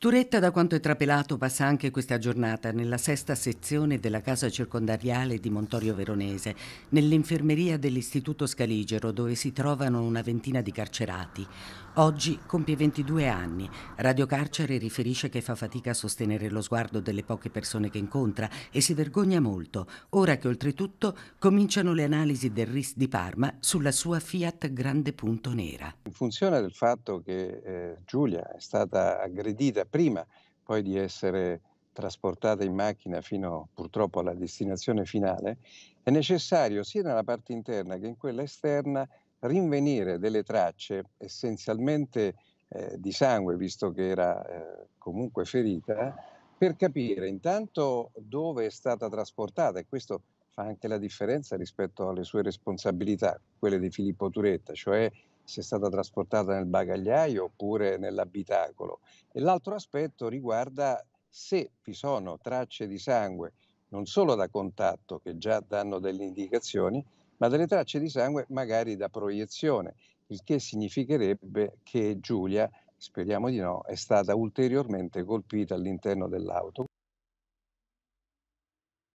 Turetta, da quanto è trapelato, passa anche questa giornata nella sesta sezione della casa circondariale di Montorio Veronese, nell'infermeria dell'Istituto Scaligero, dove si trovano una ventina di carcerati. Oggi compie 22 anni. Radio Carcere riferisce che fa fatica a sostenere lo sguardo delle poche persone che incontra e si vergogna molto, ora che oltretutto cominciano le analisi del RIS di Parma sulla sua Fiat Grande Punto Nera in funzione del fatto che eh, Giulia è stata aggredita prima poi di essere trasportata in macchina fino purtroppo alla destinazione finale, è necessario sia nella parte interna che in quella esterna rinvenire delle tracce essenzialmente eh, di sangue, visto che era eh, comunque ferita, per capire intanto dove è stata trasportata e questo fa anche la differenza rispetto alle sue responsabilità, quelle di Filippo Turetta, cioè se è stata trasportata nel bagagliaio oppure nell'abitacolo. E l'altro aspetto riguarda se vi sono tracce di sangue, non solo da contatto, che già danno delle indicazioni, ma delle tracce di sangue magari da proiezione, il che significherebbe che Giulia, speriamo di no, è stata ulteriormente colpita all'interno dell'auto.